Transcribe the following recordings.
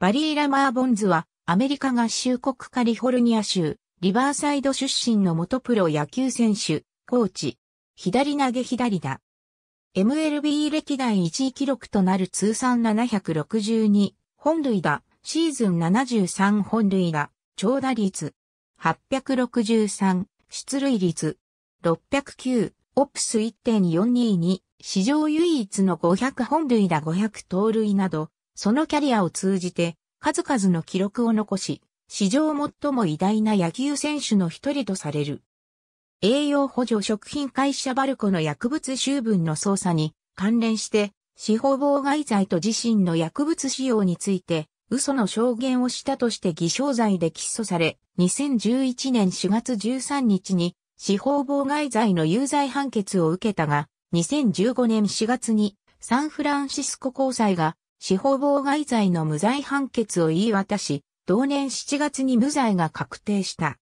バリーラ・マーボンズは、アメリカ合衆国カリフォルニア州、リバーサイド出身の元プロ野球選手、コーチ、左投げ左打。MLB 歴代1位記録となる通算762本塁打、シーズン73本塁打、長打率、863、出塁率、609、オプス1.422、史上唯一の500本塁打500盗塁など、そのキャリアを通じて数々の記録を残し、史上最も偉大な野球選手の一人とされる。栄養補助食品会社バルコの薬物集分の捜査に関連して、司法妨害罪と自身の薬物使用について、嘘の証言をしたとして偽証罪で起訴され、2011年4月13日に司法妨害罪の有罪判決を受けたが、2015年4月にサンフランシスコ高裁が司法妨害罪の無罪判決を言い渡し、同年7月に無罪が確定した。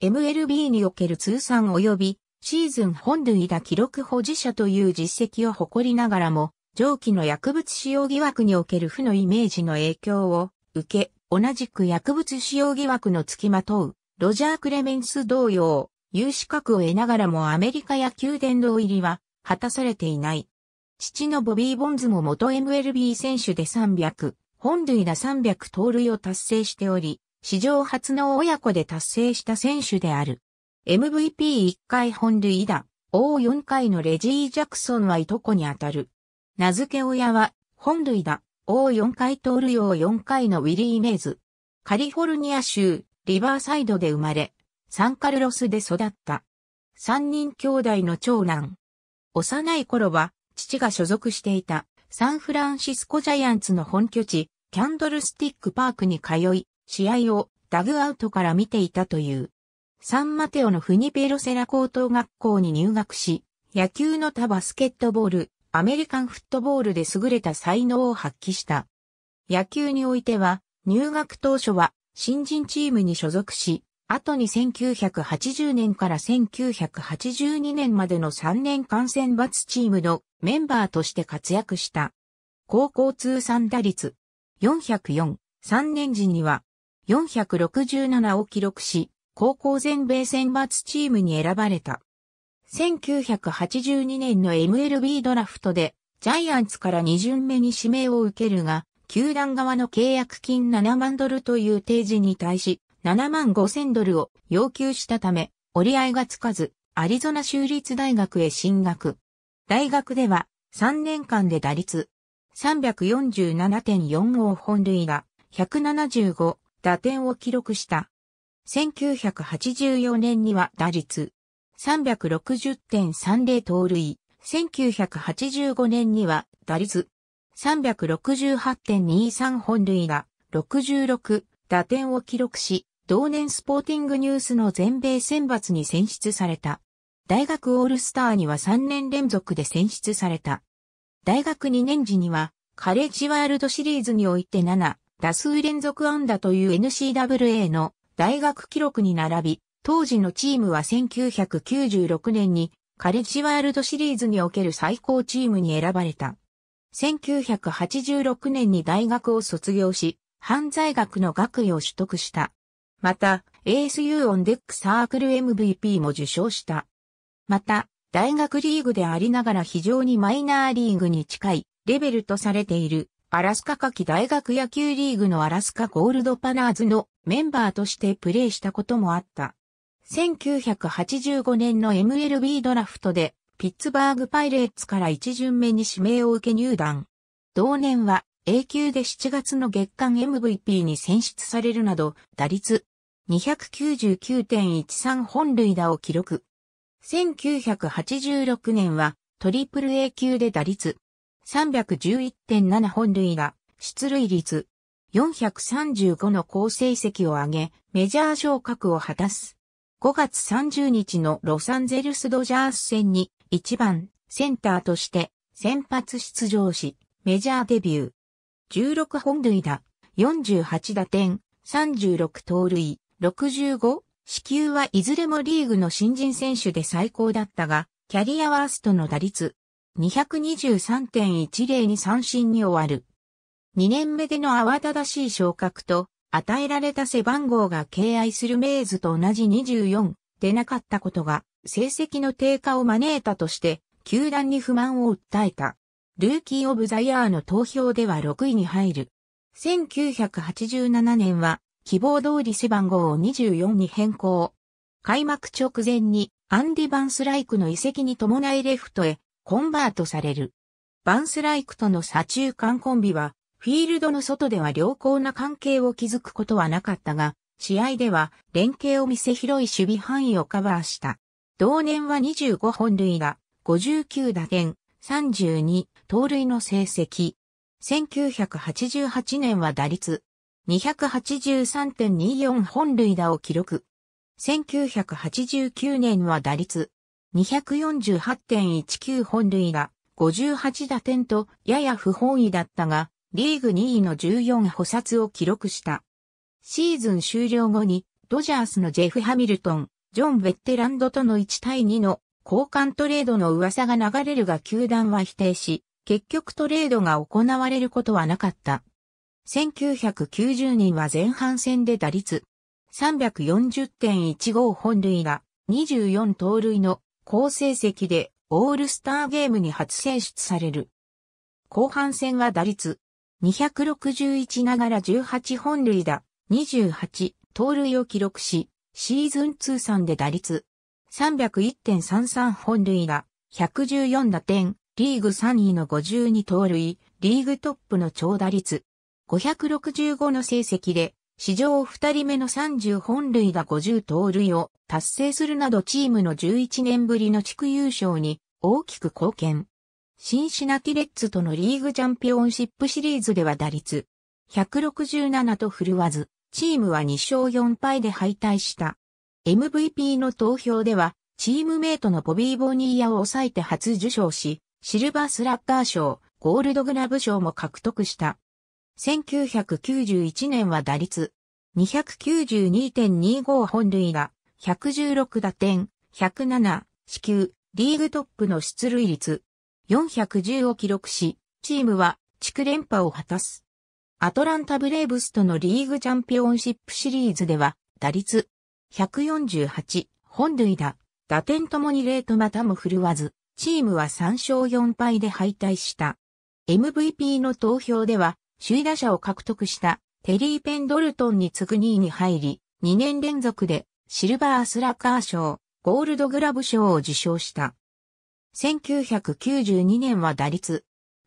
MLB における通算及びシーズン本塁打記録保持者という実績を誇りながらも、上記の薬物使用疑惑における負のイメージの影響を受け、同じく薬物使用疑惑の付きまとう、ロジャー・クレメンス同様、有資格を得ながらもアメリカ野球殿堂入りは果たされていない。父のボビー・ボンズも元 MLB 選手で300、本塁打300盗塁を達成しており、史上初の親子で達成した選手である。MVP1 回本塁打、王4回のレジー・ジャクソンはいとこにあたる。名付け親は、本塁打、王4回盗塁王4回のウィリー・メイズ。カリフォルニア州、リバーサイドで生まれ、サンカルロスで育った。三人兄弟の長男。幼い頃は、父が所属していたサンフランシスコジャイアンツの本拠地、キャンドルスティックパークに通い、試合をダグアウトから見ていたという。サンマテオのフニペロセラ高等学校に入学し、野球の他バスケットボール、アメリカンフットボールで優れた才能を発揮した。野球においては、入学当初は新人チームに所属し、後に1980年から1982年までの3年間選抜チームのメンバーとして活躍した。高校通算打率404、3年時には467を記録し、高校全米選抜チームに選ばれた。1982年の MLB ドラフトで、ジャイアンツから2巡目に指名を受けるが、球団側の契約金7万ドルという提示に対し、7万5000ドルを要求したため、折り合いがつかず、アリゾナ州立大学へ進学。大学では3年間で打率347.45本塁打175打点を記録した。1984年には打率360.30盗塁。1985年には打率368.23本塁打66打点を記録し、同年スポーティングニュースの全米選抜に選出された。大学オールスターには3年連続で選出された。大学2年時には、カレッジワールドシリーズにおいて7、打数連続安打という n c w a の大学記録に並び、当時のチームは1996年にカレッジワールドシリーズにおける最高チームに選ばれた。1986年に大学を卒業し、犯罪学の学位を取得した。また、ASU オンデックサークル MVP も受賞した。また、大学リーグでありながら非常にマイナーリーグに近いレベルとされているアラスカ夏季大学野球リーグのアラスカゴールドパナーズのメンバーとしてプレーしたこともあった。1985年の MLB ドラフトでピッツバーグパイレーツから一巡目に指名を受け入団。同年は A 級で7月の月間 MVP に選出されるなど、打率299.13本塁打を記録。1986年はトリプル A 級で打率311.7本塁打、出塁率435の好成績を上げ、メジャー昇格を果たす。5月30日のロサンゼルスドジャース戦に1番センターとして先発出場し、メジャーデビュー。16本塁打、48打点、36盗塁、65、支給はいずれもリーグの新人選手で最高だったが、キャリアワーストの打率、223.10に三振に終わる。2年目での慌ただしい昇格と、与えられた背番号が敬愛するメイズと同じ24でなかったことが、成績の低下を招いたとして、球団に不満を訴えた。ルーキー・オブ・ザ・イヤーの投票では6位に入る。1987年は、希望通り背番号を24に変更。開幕直前に、アンディ・バンスライクの遺跡に伴いレフトへ、コンバートされる。バンスライクとの左中間コンビは、フィールドの外では良好な関係を築くことはなかったが、試合では連携を見せ広い守備範囲をカバーした。同年は25本塁打、59打点、32盗塁の成績。1988年は打率283.24本塁打を記録。1989年は打率248.19本塁打、58打点とやや不本意だったが、リーグ2位の14補殺を記録した。シーズン終了後に、ドジャースのジェフ・ハミルトン、ジョン・ベッテランドとの1対2の交換トレードの噂が流れるが球団は否定し、結局トレードが行われることはなかった。1990人は前半戦で打率340.15本塁が24盗塁の好成績でオールスターゲームに初選出される。後半戦は打率261ながら18本塁打28盗塁を記録し、シーズン通算で打率301.33本塁打114打点リーグ3位の52盗塁、リーグトップの長打率。565の成績で、史上2人目の30本塁打50盗塁を達成するなどチームの11年ぶりの地区優勝に大きく貢献。シンシナティレッツとのリーグチャンピオンシップシリーズでは打率167と振るわず、チームは2勝4敗で敗退した。MVP の投票では、チームメイトのボビー・ボニーヤを抑えて初受賞し、シルバースラッガー賞、ゴールドグラブ賞も獲得した。1991年は打率292.25本塁打、116打点、107、死球、リーグトップの出塁率、410を記録し、チームは地区連覇を果たす。アトランタブレーブスとのリーグチャンピオンシップシリーズでは、打率148、本塁打、打点ともに0とまたも振るわず、チームは3勝4敗で敗退した。MVP の投票では、首位打者を獲得したテリー・ペンドルトンに次ぐ2位に入り、2年連続でシルバースラッガー賞、ゴールドグラブ賞を受賞した。1992年は打率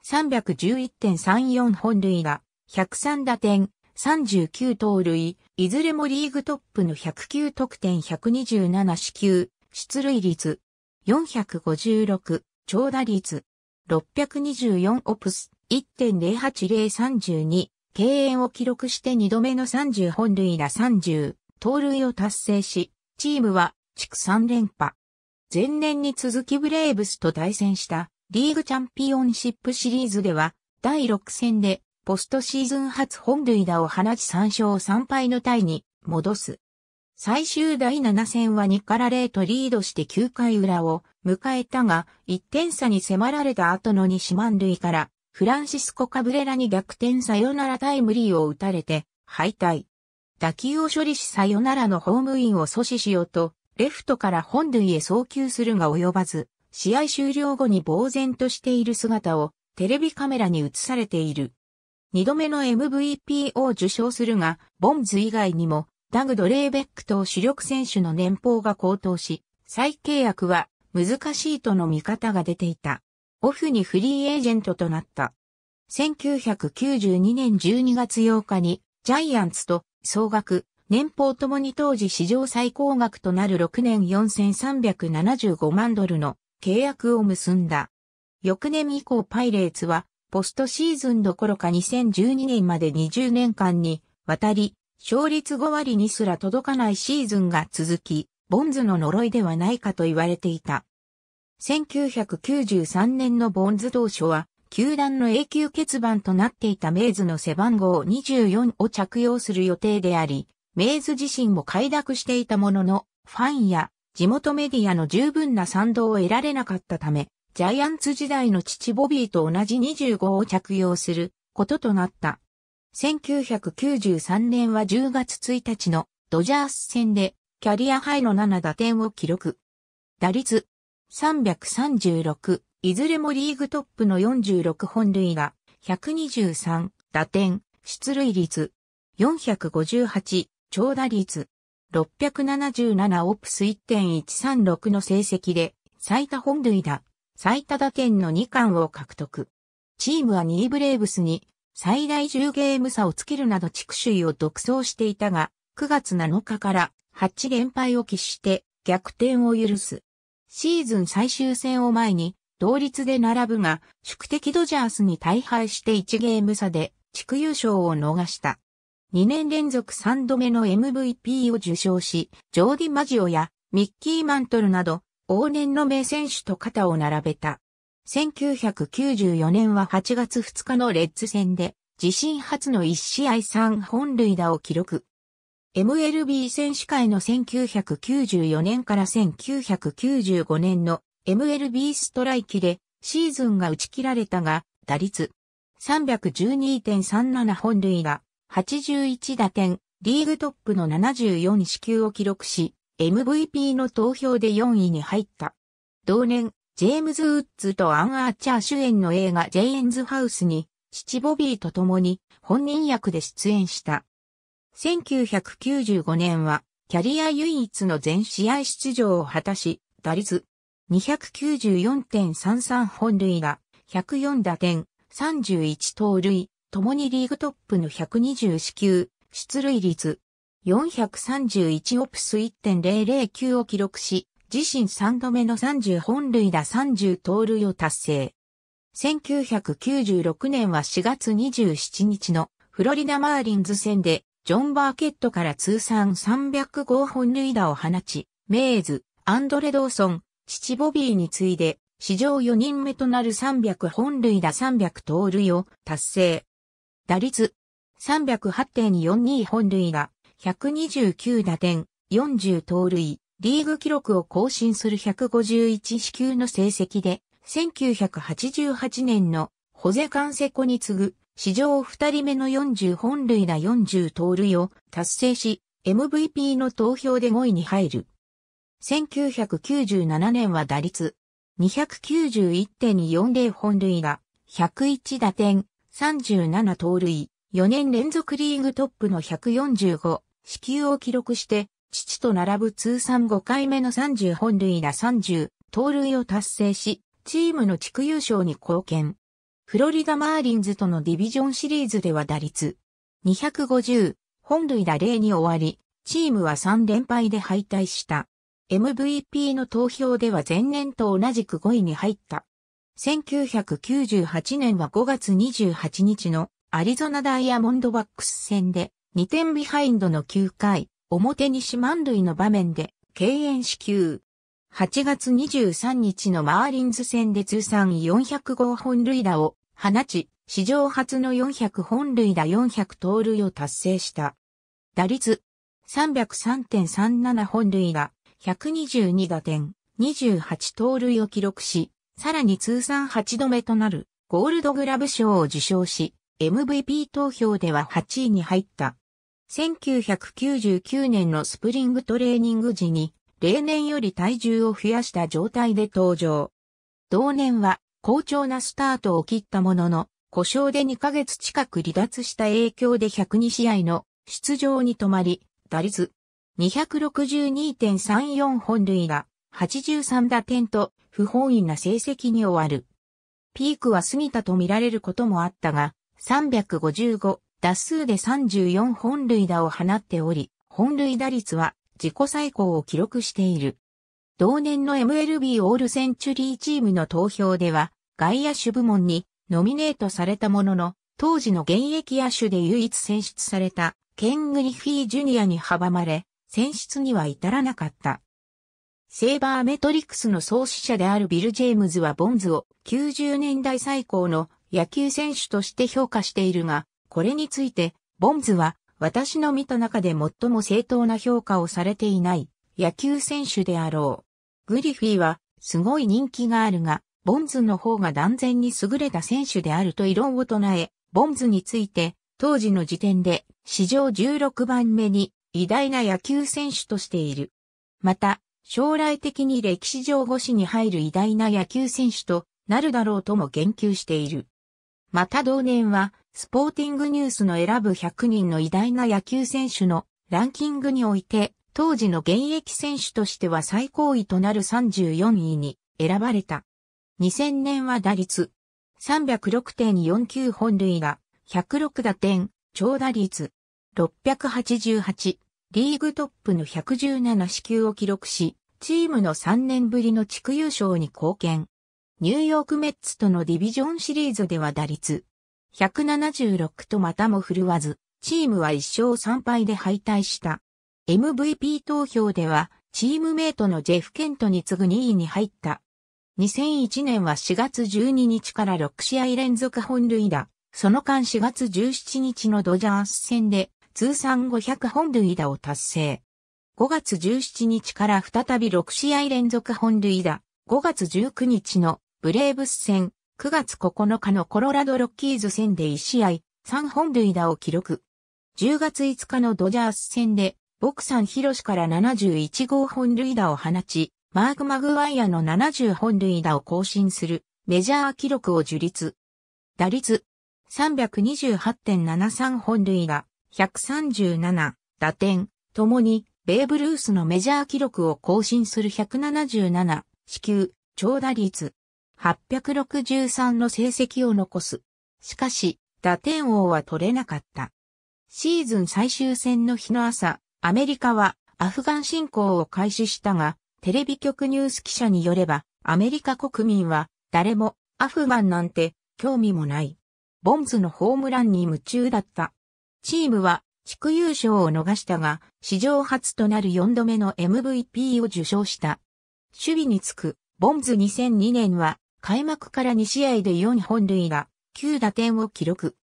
311.34本塁打、103打点、39盗塁、いずれもリーグトップの109得点127四球、出塁率456、長打率、624オプス、1.08032、敬遠を記録して2度目の30本塁打30、盗塁を達成し、チームは地区3連覇。前年に続きブレーブスと対戦したリーグチャンピオンシップシリーズでは第6戦でポストシーズン初本塁打を放ち3勝3敗のタイに戻す。最終第7戦は2から0とリードして9回裏を迎えたが、1点差に迫られた後の西満塁から、フランシスコ・カブレラに逆転サヨナラタイムリーを打たれて、敗退。打球を処理しサヨナラのホームインを阻止しようと、レフトから本塁へ送球するが及ばず、試合終了後に呆然としている姿をテレビカメラに映されている。二度目の MVP を受賞するが、ボンズ以外にもダグ・ドレーベックと主力選手の年俸が高騰し、再契約は難しいとの見方が出ていた。オフにフリーエージェントとなった。1992年12月8日にジャイアンツと総額、年俸ともに当時史上最高額となる6年4375万ドルの契約を結んだ。翌年以降パイレーツはポストシーズンどころか2012年まで20年間にわたり勝率5割にすら届かないシーズンが続き、ボンズの呪いではないかと言われていた。1993年のボンズ当初は、球団の永久欠番となっていたメイズの背番号24を着用する予定であり、メイズ自身も快諾していたものの、ファンや地元メディアの十分な賛同を得られなかったため、ジャイアンツ時代の父ボビーと同じ25を着用することとなった。1993年は10月1日のドジャース戦でキャリアハイの7打点を記録。打率336、いずれもリーグトップの46本塁打、123打点、出塁率458、長打率677オプス1.136の成績で最多本塁打、最多打点の2冠を獲得。チームは2位ブレーブスに最大10ゲーム差をつけるなど地区首位を独走していたが、9月7日から8連敗を喫して逆転を許す。シーズン最終戦を前に、同率で並ぶが、宿敵ドジャースに大敗して1ゲーム差で地区優勝を逃した。2年連続3度目の MVP を受賞し、ジョーディ・マジオやミッキー・マントルなど、往年の名選手と肩を並べた。1994年は8月2日のレッズ戦で、自身初の1試合3本塁打を記録。MLB 選手会の1994年から1995年の MLB ストライキでシーズンが打ち切られたが、打率312.37本塁打、81打点、リーグトップの74支給を記録し、MVP の投票で4位に入った。同年、ジェームズ・ウッズとアン・アーチャー主演の映画ジェイエンズ・ハウスに、父ボビーと共に本人役で出演した。1995年は、キャリア唯一の全試合出場を果たし、打率294.33本塁打、104打点、31盗塁、共にリーグトップの120支球、出塁率431オプス1.009を記録し、自身3度目の30本塁打30盗塁を達成。1996年は4月27日のフロリダマーリンズ戦でジョン・バーケットから通算305本塁打を放ち、メイズ、アンドレ・ドーソン、父ボビーに次いで史上4人目となる300本塁打300盗塁を達成。打率308.42本塁打、129打点、40盗塁、リーグ記録を更新する151支球の成績で、1988年のホゼ・カンセコに次ぐ、史上2人目の40本塁打40盗塁を達成し、MVP の投票で5位に入る。1997年は打率291.40本塁打、101打点、37盗塁、4年連続リーグトップの145、支給を記録して、父と並ぶ通算5回目の30本塁打30、盗塁を達成し、チームの地区優勝に貢献。フロリダマーリンズとのディビジョンシリーズでは打率250、本塁打0に終わり、チームは3連敗で敗退した。MVP の投票では前年と同じく5位に入った。1998年は5月28日のアリゾナダイヤモンドバックス戦で2点ビハインドの9回、表西満塁の場面で、敬遠支給。8月23日のマーリンズ戦で通算400号本塁打を放ち、史上初の400本塁打400盗塁を達成した。打率303.37本塁打、122打点、28盗塁を記録し、さらに通算8度目となるゴールドグラブ賞を受賞し、MVP 投票では8位に入った。1999年のスプリングトレーニング時に、例年より体重を増やした状態で登場。同年は、好調なスタートを切ったものの、故障で2ヶ月近く離脱した影響で102試合の出場に止まり、打率262.34本塁打、83打点と不本意な成績に終わる。ピークは過ぎたと見られることもあったが、355打数で34本塁打を放っており、本塁打率は自己最高を記録している。同年の MLB オールセンチュリーチームの投票では、外野手部門にノミネートされたものの、当時の現役野手で唯一選出された、ケン・グリフィー・ジュニアに阻まれ、選出には至らなかった。セーバーメトリックスの創始者であるビル・ジェームズはボンズを90年代最高の野球選手として評価しているが、これについて、ボンズは、私の見た中で最も正当な評価をされていない野球選手であろう。グリフィーは、すごい人気があるが、ボンズの方が断然に優れた選手であると異論を唱え、ボンズについて、当時の時点で、史上16番目に偉大な野球選手としている。また、将来的に歴史上五史に入る偉大な野球選手となるだろうとも言及している。また同年は、スポーティングニュースの選ぶ100人の偉大な野球選手のランキングにおいて、当時の現役選手としては最高位となる34位に選ばれた。2000年は打率306.49本塁打、106打点、長打率688、リーグトップの117支給を記録し、チームの3年ぶりの地区優勝に貢献。ニューヨークメッツとのディビジョンシリーズでは打率176とまたも振るわず、チームは1勝3敗で敗退した。MVP 投票では、チームメイトのジェフ・ケントに次ぐ2位に入った。2001年は4月12日から6試合連続本塁打。その間4月17日のドジャース戦で通算500本塁打を達成。5月17日から再び6試合連続本塁打。5月19日のブレーブス戦、9月9日のコロラドロッキーズ戦で1試合、3本塁打を記録。10月5日のドジャース戦で、ボクサン・ヒロシから71号本塁打を放ち、マーク・マグワイアの70本塁打を更新するメジャー記録を樹立。打率328.73本塁打、137打点、ともにベーブ・ルースのメジャー記録を更新する177、死球、長打率863の成績を残す。しかし、打点王は取れなかった。シーズン最終戦の日の朝、アメリカはアフガン侵攻を開始したが、テレビ局ニュース記者によれば、アメリカ国民は誰もアフガンなんて興味もない。ボンズのホームランに夢中だった。チームは地区優勝を逃したが、史上初となる4度目の MVP を受賞した。守備につく、ボンズ2002年は開幕から2試合で4本塁打、9打点を記録。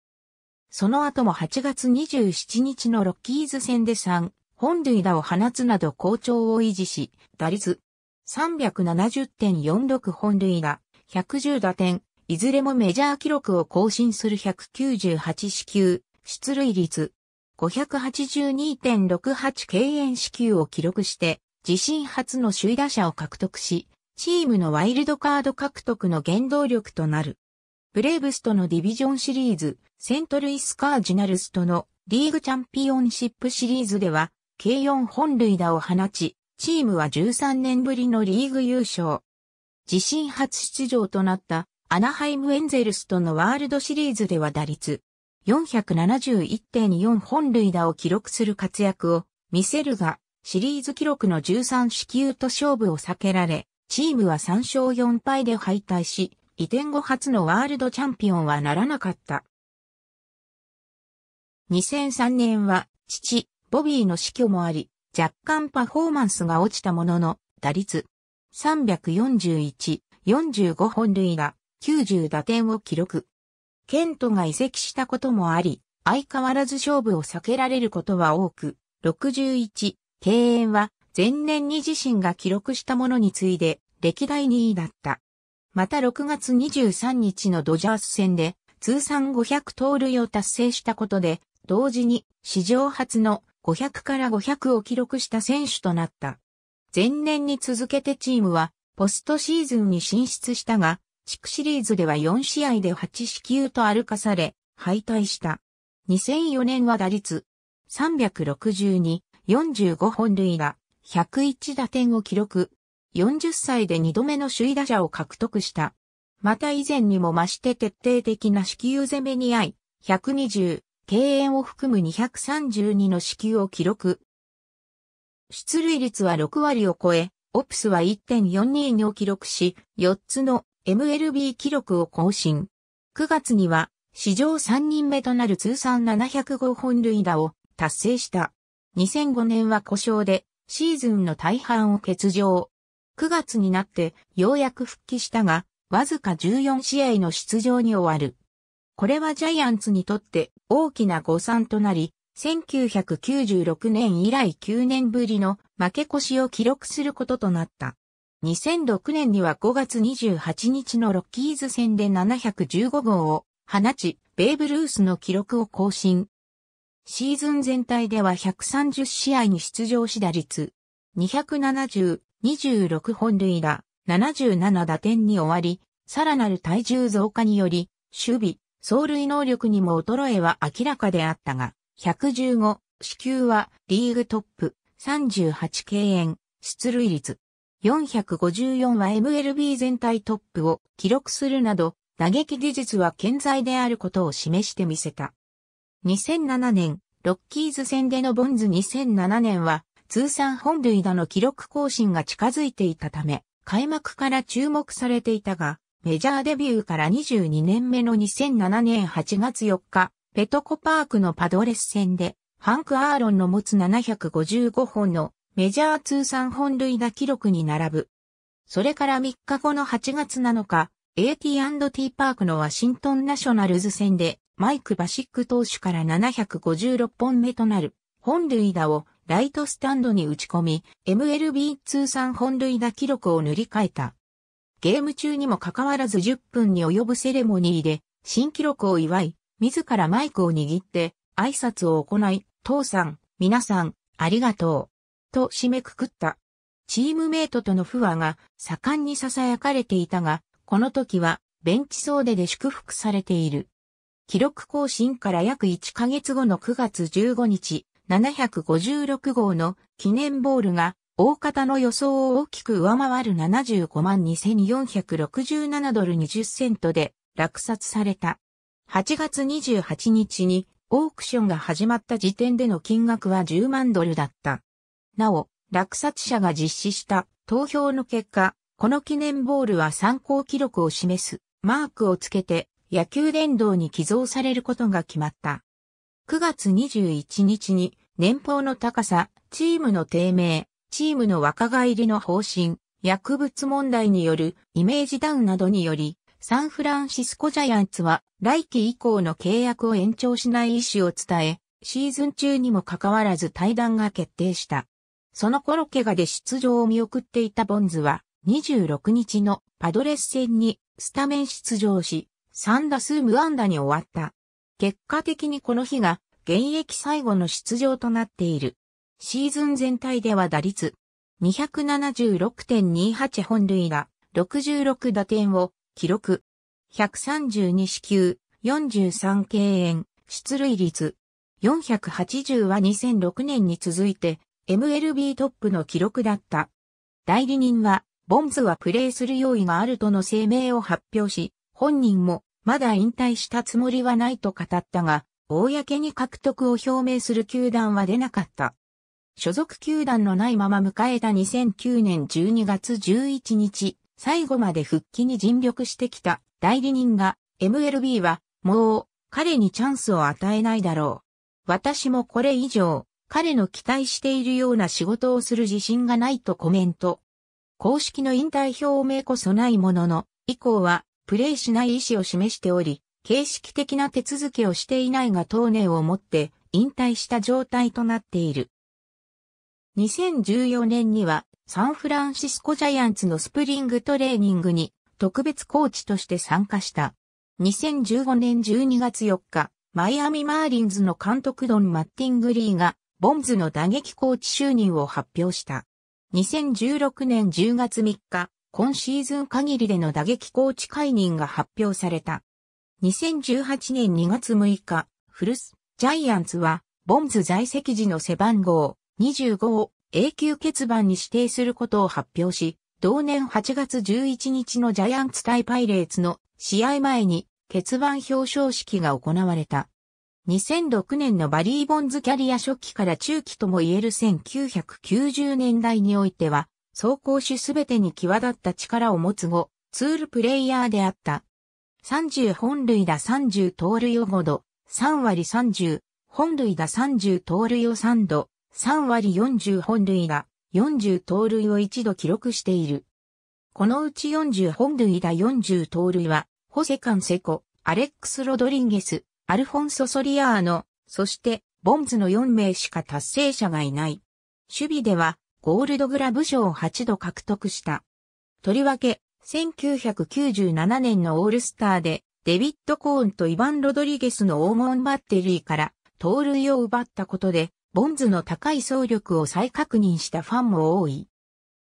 その後も8月27日のロッキーズ戦で3本塁打を放つなど好調を維持し、打率370.46本塁打、110打点、いずれもメジャー記録を更新する198四球、出塁率582.68敬遠四球を記録して、自身初の首位打者を獲得し、チームのワイルドカード獲得の原動力となる。ブレーブスとのディビジョンシリーズ、セントルイスカージナルスとのリーグチャンピオンシップシリーズでは、計4本塁打を放ち、チームは13年ぶりのリーグ優勝。自身初出場となったアナハイムエンゼルスとのワールドシリーズでは打率471.4本塁打を記録する活躍を見せるが、シリーズ記録の13四球と勝負を避けられ、チームは3勝4敗で敗退し、移転後初のワールドチャンピオンはならなかった。2003年は、父、ボビーの死去もあり、若干パフォーマンスが落ちたものの、打率341、45本塁が、90打点を記録。ケントが移籍したこともあり、相変わらず勝負を避けられることは多く、61、敬遠は前年に自身が記録したものに次いで歴代2位だった。また6月23日のドジャース戦で通算500盗塁を達成したことで、同時に史上初の500から500を記録した選手となった。前年に続けてチームはポストシーズンに進出したが、地区シリーズでは4試合で8死球と歩かされ、敗退した。2004年は打率362、45本塁打、101打点を記録。40歳で2度目の首位打者を獲得した。また以前にも増して徹底的な支給攻めに合い、120、敬遠を含む232の支給を記録。出塁率は6割を超え、オプスは1.42を記録し、4つの MLB 記録を更新。9月には、史上3人目となる通算705本塁打を達成した。2005年は故障でシーズンの大半を欠場。9月になってようやく復帰したが、わずか14試合の出場に終わる。これはジャイアンツにとって大きな誤算となり、1996年以来9年ぶりの負け越しを記録することとなった。2006年には5月28日のロッキーズ戦で715号を放ち、ベーブ・ルースの記録を更新。シーズン全体では130試合に出場し打率、270、26本塁打、77打点に終わり、さらなる体重増加により、守備、走塁能力にも衰えは明らかであったが、115、死球はリーグトップ、38敬遠、出塁率。454は MLB 全体トップを記録するなど、打撃技術は健在であることを示してみせた。2007年、ロッキーズ戦でのボンズ2007年は、通算本塁打の記録更新が近づいていたため、開幕から注目されていたが、メジャーデビューから22年目の2007年8月4日、ペトコパークのパドレス戦で、ハンク・アーロンの持つ755本のメジャー通算本塁打記録に並ぶ。それから3日後の8月7日、AT&T パークのワシントンナショナルズ戦で、マイク・バシック投手から756本目となる本塁打をライトスタンドに打ち込み、MLB 通算本塁打記録を塗り替えた。ゲーム中にもかかわらず10分に及ぶセレモニーで、新記録を祝い、自らマイクを握って、挨拶を行い、父さん、皆さん、ありがとう。と締めくくった。チームメイトとの不和が盛んに囁かれていたが、この時はベンチ総出で祝福されている。記録更新から約1ヶ月後の9月15日、756号の記念ボールが、大方の予想を大きく上回る75万2467ドル20セントで落札された。8月28日にオークションが始まった時点での金額は10万ドルだった。なお、落札者が実施した投票の結果、この記念ボールは参考記録を示すマークをつけて野球殿堂に寄贈されることが決まった。9月21日に年俸の高さ、チームの低迷、チームの若返りの方針、薬物問題によるイメージダウンなどにより、サンフランシスコジャイアンツは来季以降の契約を延長しない意思を伝え、シーズン中にもかかわらず対談が決定した。その頃怪我で出場を見送っていたボンズは26日のパドレス戦にスタメン出場し、3打数無安打に終わった。結果的にこの日が現役最後の出場となっている。シーズン全体では打率276.28本塁打、66打点を記録。132四球、43敬遠、出塁率。480は2006年に続いて MLB トップの記録だった。代理人は、ボンズはプレーする用意があるとの声明を発表し、本人もまだ引退したつもりはないと語ったが、公に獲得を表明する球団は出なかった。所属球団のないまま迎えた2009年12月11日、最後まで復帰に尽力してきた代理人が MLB はもう彼にチャンスを与えないだろう。私もこれ以上彼の期待しているような仕事をする自信がないとコメント。公式の引退表明こそないものの、以降はプレイしない意思を示しており、形式的な手続きをしていないが当年をもって引退した状態となっている。2014年にはサンフランシスコジャイアンツのスプリングトレーニングに特別コーチとして参加した。2015年12月4日、マイアミマーリンズの監督ドン・マッティングリーがボンズの打撃コーチ就任を発表した。2016年10月3日、今シーズン限りでの打撃コーチ解任が発表された。2018年2月6日、フルス、ジャイアンツは、ボンズ在籍時の背番号25を永久欠番に指定することを発表し、同年8月11日のジャイアンツ対パイレーツの試合前に欠番表彰式が行われた。2006年のバリー・ボンズキャリア初期から中期とも言える1990年代においては、走行手すべてに際立った力を持つ後、ツールプレイヤーであった。30本塁打30盗塁を5度、3割30、本塁打30盗塁を3度、3割40本塁打、40盗塁を1度記録している。このうち40本塁打40盗塁は、ホセカンセコ、アレックス・ロドリンゲス、アルフォンソ・ソリアーノ、そして、ボンズの4名しか達成者がいない。守備では、ゴールドグラブ賞を8度獲得した。とりわけ、1997年のオールスターで、デビッド・コーンとイヴァン・ロドリゲスの黄金バッテリーから、盗塁を奪ったことで、ボンズの高い走力を再確認したファンも多い。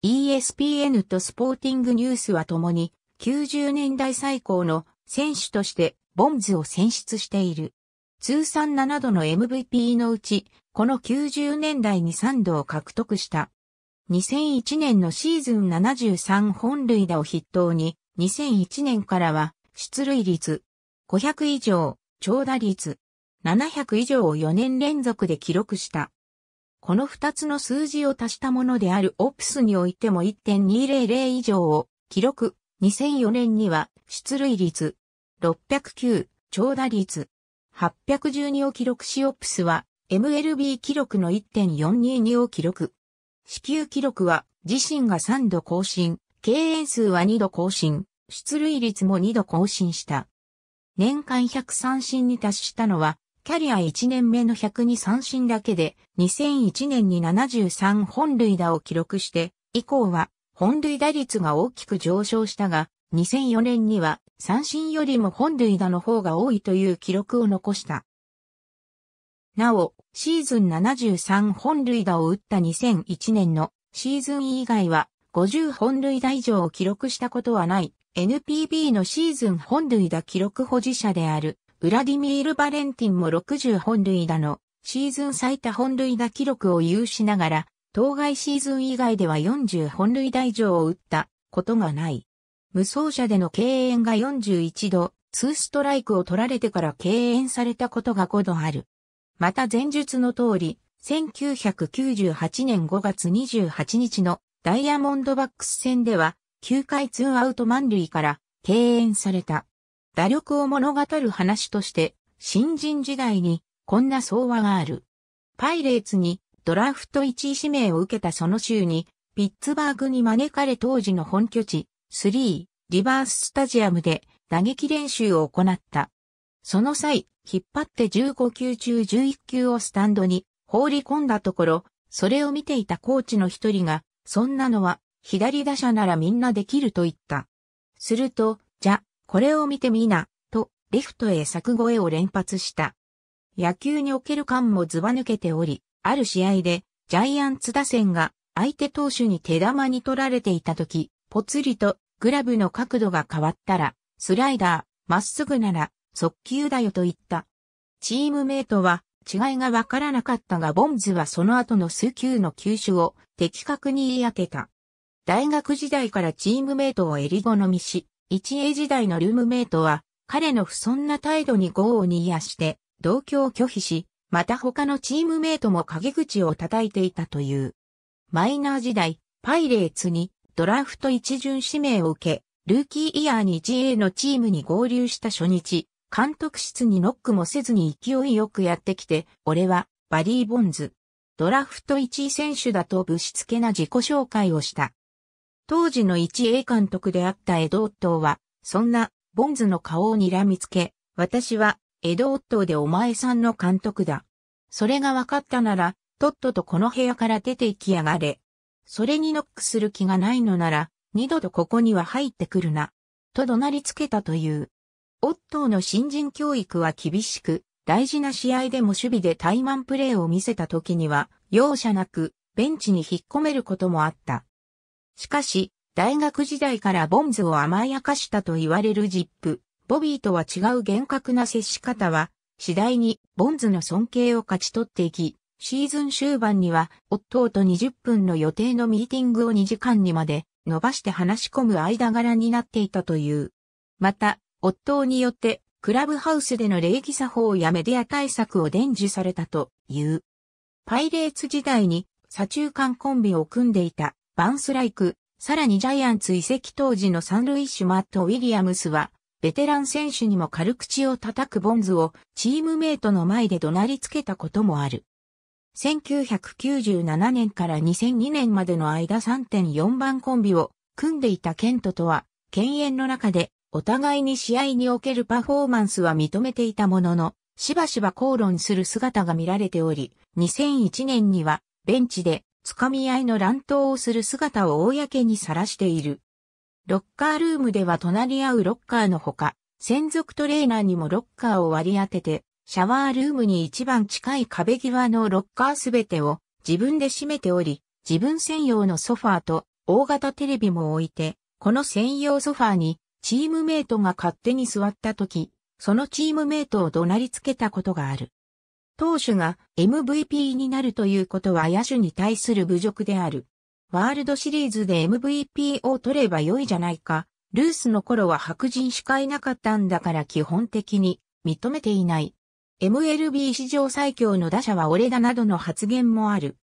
ESPN とスポーティングニュースは共に、90年代最高の選手としてボンズを選出している。通算7度の MVP のうち、この90年代に3度を獲得した2001年のシーズン73本塁打を筆頭に、2001年からは出塁率500以上、長打率700以上を4年連続で記録した。この2つの数字を足したものであるオプスにおいても1.200以上を記録。2004年には出塁率609、長打率812を記録しオプスは MLB 記録の1.422を記録。支給記録は自身が3度更新、敬遠数は2度更新、出塁率も2度更新した。年間100三に達したのは、キャリア1年目の102三振だけで、2001年に73本塁打を記録して、以降は本塁打率が大きく上昇したが、2004年には三振よりも本塁打の方が多いという記録を残した。なお、シーズン73本塁打を打った2001年のシーズン以外は50本塁打以上を記録したことはない NPB のシーズン本塁打記録保持者であるウラディミール・バレンティンも60本塁打のシーズン最多本塁打記録を有しながら、当該シーズン以外では40本塁打以上を打ったことがない。無走者での敬遠が41度、2ストライクを取られてから敬遠されたことが5度ある。また前述の通り、1998年5月28日のダイヤモンドバックス戦では、9回ツーアウト満塁から敬遠された。打力を物語る話として、新人時代にこんな相話がある。パイレーツにドラフト1位指名を受けたその週に、ピッツバーグに招かれ当時の本拠地、3、リバーススタジアムで打撃練習を行った。その際、引っ張って15球中11球をスタンドに放り込んだところ、それを見ていたコーチの一人が、そんなのは左打者ならみんなできると言った。すると、じゃ、これを見てみな、と、レフトへ柵越えを連発した。野球における感もずば抜けており、ある試合で、ジャイアンツ打線が相手投手に手玉に取られていた時、ぽつりとグラブの角度が変わったら、スライダー、まっすぐなら、速球だよと言った。チームメイトは違いがわからなかったがボンズはその後の数球の球種を的確に言い当てた。大学時代からチームメイトを襟好みし、一英時代のルームメイトは彼の不遜な態度に業を煮やして同居を拒否し、また他のチームメイトも陰口を叩いていたという。マイナー時代、パイレーツにドラフト一巡指名を受け、ルーキーイヤーに一 a のチームに合流した初日、監督室にノックもせずに勢いよくやってきて、俺はバリー・ボンズ。ドラフト1位選手だとぶしつけな自己紹介をした。当時の 1A 監督であったエド・オットーは、そんなボンズの顔を睨みつけ、私はエド・オットーでお前さんの監督だ。それが分かったなら、とっととこの部屋から出て行きやがれ。それにノックする気がないのなら、二度とここには入ってくるな。と怒鳴りつけたという。オットーの新人教育は厳しく、大事な試合でも守備でタイマンプレーを見せた時には、容赦なく、ベンチに引っ込めることもあった。しかし、大学時代からボンズを甘やかしたと言われるジップ、ボビーとは違う厳格な接し方は、次第にボンズの尊敬を勝ち取っていき、シーズン終盤には、オットーと20分の予定のミーティングを2時間にまで伸ばして話し込む間柄になっていたという。また、夫によって、クラブハウスでの礼儀作法やメディア対策を伝授されたという。パイレーツ時代に、左中間コンビを組んでいた、バンスライク、さらにジャイアンツ移籍当時の三塁手マット・ウィリアムスは、ベテラン選手にも軽口を叩くボンズをチームメイトの前で怒鳴りつけたこともある。1997年から2002年までの間3.4番コンビを組んでいたケントとは、犬猿の中でお互いに試合におけるパフォーマンスは認めていたものの、しばしば口論する姿が見られており、2001年にはベンチで掴み合いの乱闘をする姿を公にさらしている。ロッカールームでは隣り合うロッカーのほか、専属トレーナーにもロッカーを割り当てて、シャワールームに一番近い壁際のロッカーすべてを自分で閉めており、自分専用のソファーと大型テレビも置いて、この専用ソファーにチームメイトが勝手に座った時、そのチームメイトを怒鳴りつけたことがある。投手が MVP になるということは野手に対する侮辱である。ワールドシリーズで MVP を取れば良いじゃないか。ルースの頃は白人しかいなかったんだから基本的に認めていない。MLB 史上最強の打者は俺だなどの発言もある。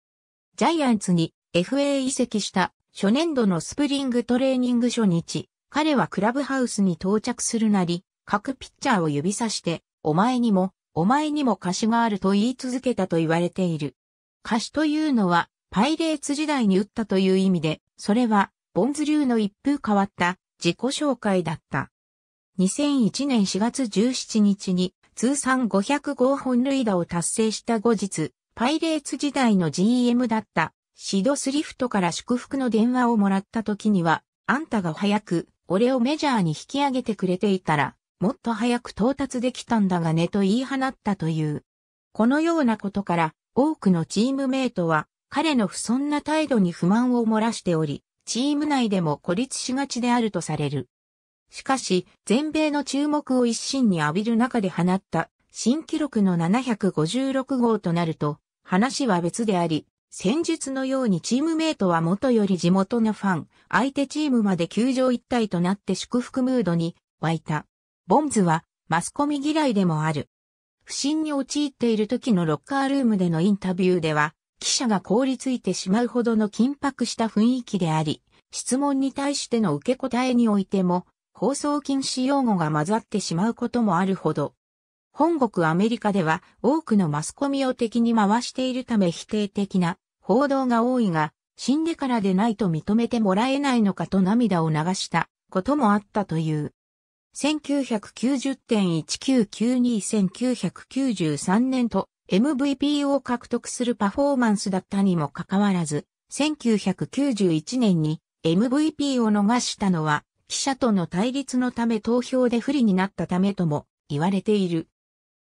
ジャイアンツに FA 移籍した初年度のスプリングトレーニング初日、彼はクラブハウスに到着するなり、各ピッチャーを指さして、お前にも、お前にも貸しがあると言い続けたと言われている。貸しというのは、パイレーツ時代に打ったという意味で、それは、ボンズ流の一風変わった自己紹介だった。2001年4月17日に通算505本塁打を達成した後日、パイレーツ時代の GM だったシド・スリフトから祝福の電話をもらった時には、あんたが早く俺をメジャーに引き上げてくれていたら、もっと早く到達できたんだがねと言い放ったという。このようなことから、多くのチームメイトは、彼の不遜な態度に不満を漏らしており、チーム内でも孤立しがちであるとされる。しかし、全米の注目を一身に浴びる中で放った新記録の756号となると、話は別であり、戦術のようにチームメイトは元より地元のファン、相手チームまで球場一体となって祝福ムードに湧いた。ボンズはマスコミ嫌いでもある。不審に陥っている時のロッカールームでのインタビューでは、記者が凍りついてしまうほどの緊迫した雰囲気であり、質問に対しての受け答えにおいても、放送禁止用語が混ざってしまうこともあるほど、本国アメリカでは多くのマスコミを敵に回しているため否定的な報道が多いが、死んでからでないと認めてもらえないのかと涙を流したこともあったという。1990.1992-1993年と MVP を獲得するパフォーマンスだったにもかかわらず、1991年に MVP を逃したのは記者との対立のため投票で不利になったためとも言われている。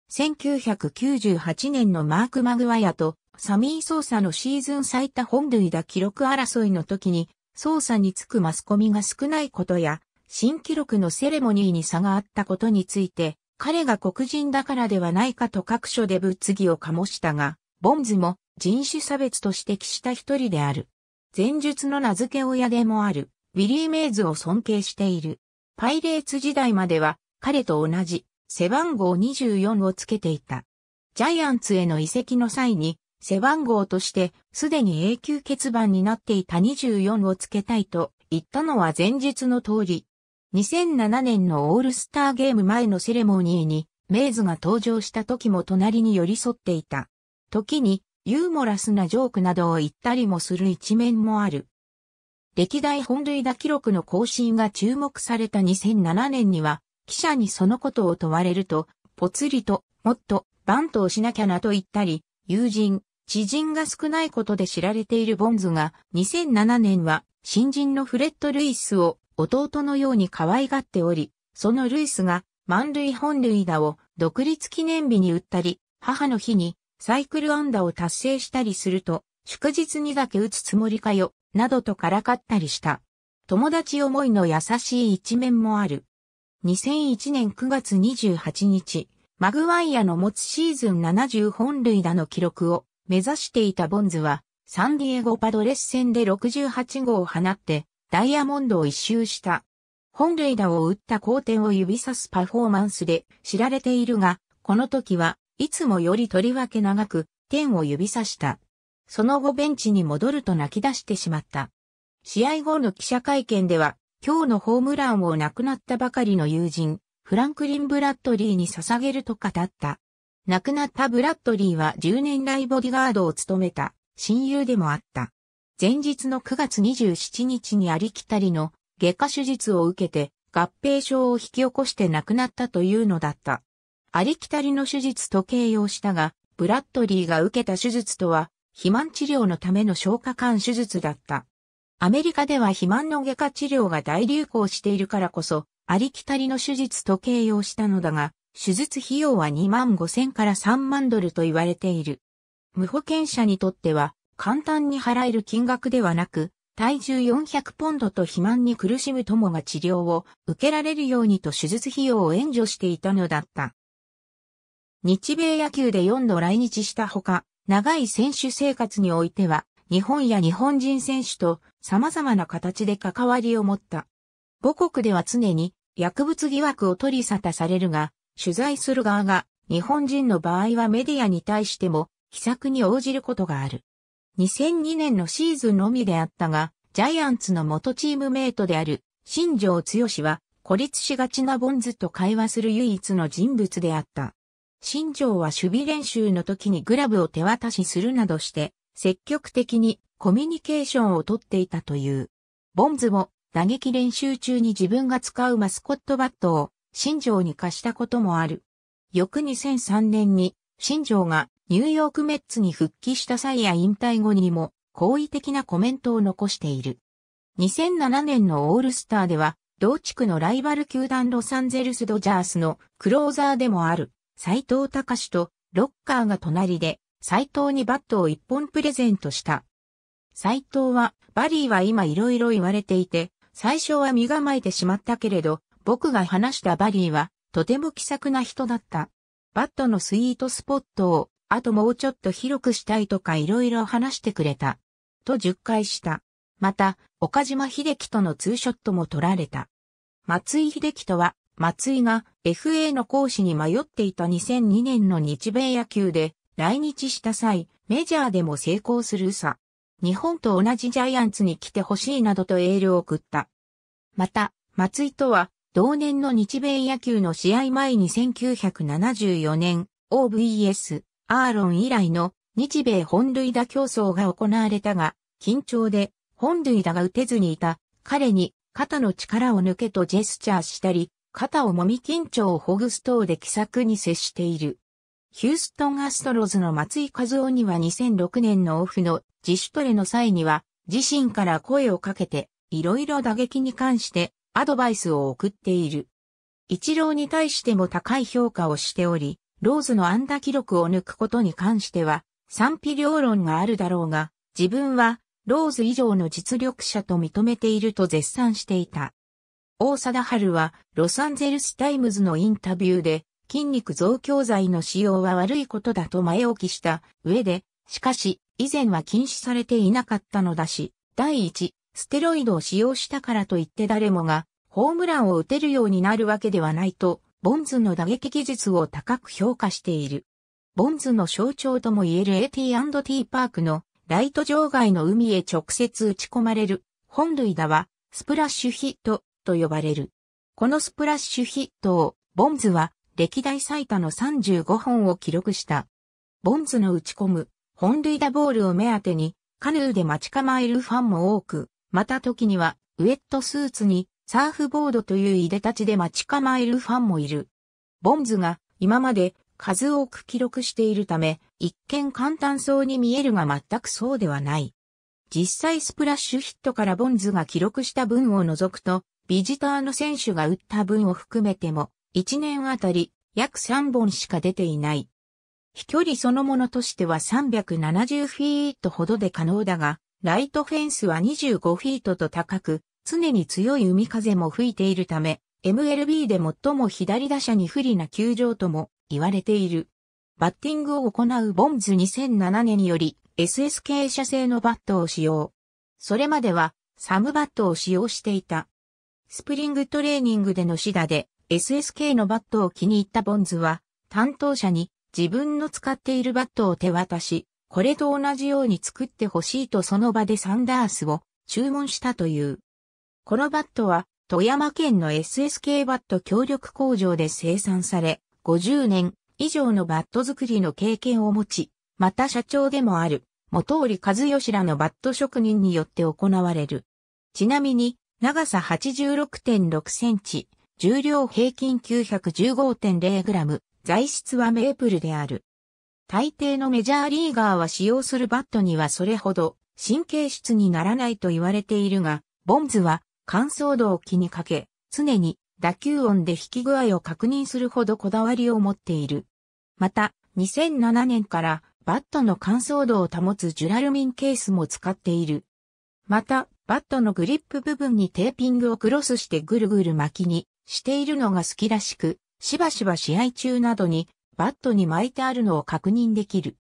1998年のマーク・マグワヤとサミー・ソーサのシーズン最多本塁打記録争いの時に、ソーサにつくマスコミが少ないことや、新記録のセレモニーに差があったことについて、彼が黒人だからではないかと各所で物議を醸したが、ボンズも人種差別と指摘した一人である。前述の名付け親でもある、ウィリー・メイズを尊敬している。パイレーツ時代までは、彼と同じ、背番号24をつけていた。ジャイアンツへの移籍の際に、背番号としてすでに永久欠番になっていた24をつけたいと言ったのは前日の通り。2007年のオールスターゲーム前のセレモニーに、メイズが登場した時も隣に寄り添っていた。時に、ユーモラスなジョークなどを言ったりもする一面もある。歴代本塁打記録の更新が注目された2007年には、記者にそのことを問われると、ぽつりと、もっと、バントをしなきゃなと言ったり、友人、知人が少ないことで知られているボンズが、2007年は、新人のフレッド・ルイスを弟のように可愛がっており、そのルイスが、満塁本塁打を独立記念日に打ったり、母の日にサイクル安打を達成したりすると、祝日にだけ打つつもりかよ、などとからかったりした。友達思いの優しい一面もある。2001年9月28日、マグワイアの持つシーズン70本塁打の記録を目指していたボンズは、サンディエゴパドレス戦で68号を放って、ダイヤモンドを一周した。本塁打を打った好点を指さすパフォーマンスで知られているが、この時はいつもよりとりわけ長く、点を指さした。その後ベンチに戻ると泣き出してしまった。試合後の記者会見では、今日のホームランを亡くなったばかりの友人、フランクリン・ブラッドリーに捧げると語った。亡くなったブラッドリーは10年来ボディガードを務めた親友でもあった。前日の9月27日にありきたりの外科手術を受けて合併症を引き起こして亡くなったというのだった。ありきたりの手術と形容したが、ブラッドリーが受けた手術とは、肥満治療のための消化管手術だった。アメリカでは肥満の外科治療が大流行しているからこそ、ありきたりの手術と形容したのだが、手術費用は2万5千から3万ドルと言われている。無保険者にとっては、簡単に払える金額ではなく、体重400ポンドと肥満に苦しむ友が治療を受けられるようにと手術費用を援助していたのだった。日米野球で4度来日したほか、長い選手生活においては、日本や日本人選手と様々な形で関わりを持った。母国では常に薬物疑惑を取り沙汰されるが、取材する側が日本人の場合はメディアに対しても秘策に応じることがある。2002年のシーズンのみであったが、ジャイアンツの元チームメイトである新庄剛志は孤立しがちなボンズと会話する唯一の人物であった。新庄は守備練習の時にグラブを手渡しするなどして積極的にコミュニケーションをとっていたという。ボンズも打撃練習中に自分が使うマスコットバットを新庄に貸したこともある。翌2003年に新庄がニューヨークメッツに復帰した際や引退後にも好意的なコメントを残している。2007年のオールスターでは同地区のライバル球団ロサンゼルスドジャースのクローザーでもある斎藤隆とロッカーが隣で斎藤にバットを一本プレゼントした。斎藤は、バリーは今色々言われていて、最初は身構えてしまったけれど、僕が話したバリーは、とても気さくな人だった。バットのスイートスポットを、あともうちょっと広くしたいとか色々話してくれた。と10回した。また、岡島秀樹とのツーショットも撮られた。松井秀樹とは、松井が FA の講師に迷っていた2002年の日米野球で来日した際、メジャーでも成功するさ。日本と同じジャイアンツに来てほしいなどとエールを送った。また、松井とは、同年の日米野球の試合前に1974年、OVS、アーロン以来の日米本塁打競争が行われたが、緊張で本塁打が打てずにいた彼に肩の力を抜けとジェスチャーしたり、肩を揉み緊張をほぐす等で気さくに接している。ヒューストンアストロズの松井和夫には2006年のオフの自主トレの際には自身から声をかけていろいろ打撃に関してアドバイスを送っている。一郎に対しても高い評価をしており、ローズの安打記録を抜くことに関しては賛否両論があるだろうが、自分はローズ以上の実力者と認めていると絶賛していた。大貞春はロサンゼルスタイムズのインタビューで筋肉増強剤の使用は悪いことだと前置きした上で、しかし、以前は禁止されていなかったのだし、第一、ステロイドを使用したからといって誰もが、ホームランを打てるようになるわけではないと、ボンズの打撃技術を高く評価している。ボンズの象徴ともいえる AT&T パークのライト場外の海へ直接打ち込まれる本類打はスプラッシュヒットと呼ばれる。このスプラッシュヒットをボンズは歴代最多の35本を記録した。ボンズの打ち込む、本塁打ボールを目当てに、カヌーで待ち構えるファンも多く、また時には、ウェットスーツに、サーフボードといういでたちで待ち構えるファンもいる。ボンズが、今まで、数多く記録しているため、一見簡単そうに見えるが全くそうではない。実際スプラッシュヒットからボンズが記録した分を除くと、ビジターの選手が打った分を含めても、1年あたり約3本しか出ていない。飛距離そのものとしては370フィートほどで可能だが、ライトフェンスは25フィートと高く、常に強い海風も吹いているため、MLB で最も左打者に不利な球場とも言われている。バッティングを行うボンズ2007年により SSK 車製のバットを使用。それまではサムバットを使用していた。スプリングトレーニングでのシダで SSK のバットを気に入ったボンズは、担当者に自分の使っているバットを手渡し、これと同じように作ってほしいとその場でサンダースを注文したという。このバットは富山県の SSK バット協力工場で生産され、50年以上のバット作りの経験を持ち、また社長でもある、元織和義らのバット職人によって行われる。ちなみに、長さ86.6センチ、重量平均 915.0g、材質はメープルである。大抵のメジャーリーガーは使用するバットにはそれほど神経質にならないと言われているが、ボンズは乾燥度を気にかけ、常に打球音で引き具合を確認するほどこだわりを持っている。また、2007年からバットの乾燥度を保つジュラルミンケースも使っている。また、バットのグリップ部分にテーピングをクロスしてぐるぐる巻きにしているのが好きらしく、しばしば試合中などにバットに巻いてあるのを確認できる。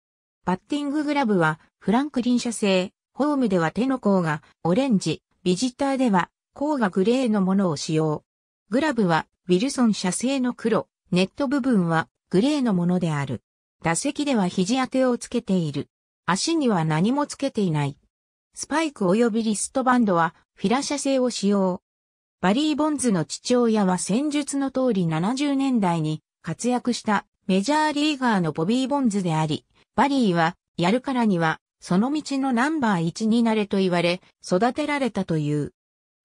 バッティンググラブはフランクリン社製、ホームでは手の甲がオレンジ、ビジターでは甲がグレーのものを使用。グラブはウィルソン社製の黒、ネット部分はグレーのものである。打席では肘当てをつけている。足には何もつけていない。スパイク及びリストバンドはフィラ社製を使用。バリー・ボンズの父親は戦術の通り70年代に活躍したメジャーリーガーのボビー・ボンズであり、バリーはやるからにはその道のナンバー1になれと言われ育てられたという。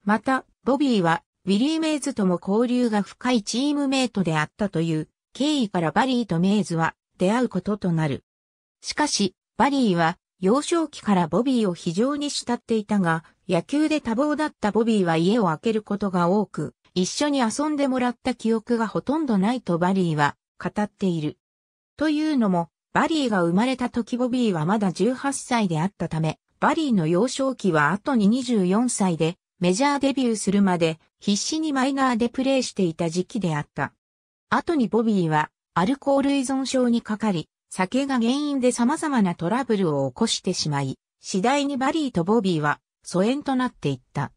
また、ボビーはウィリー・メイズとも交流が深いチームメイトであったという経緯からバリーとメイズは出会うこととなる。しかし、バリーは幼少期からボビーを非常に慕っていたが、野球で多忙だったボビーは家を空けることが多く、一緒に遊んでもらった記憶がほとんどないとバリーは語っている。というのも、バリーが生まれた時ボビーはまだ18歳であったため、バリーの幼少期は後に24歳で、メジャーデビューするまで必死にマイナーでプレーしていた時期であった。後にボビーはアルコール依存症にかかり、酒が原因で様々なトラブルを起こしてしまい、次第にバリーとボビーは疎遠となっていった。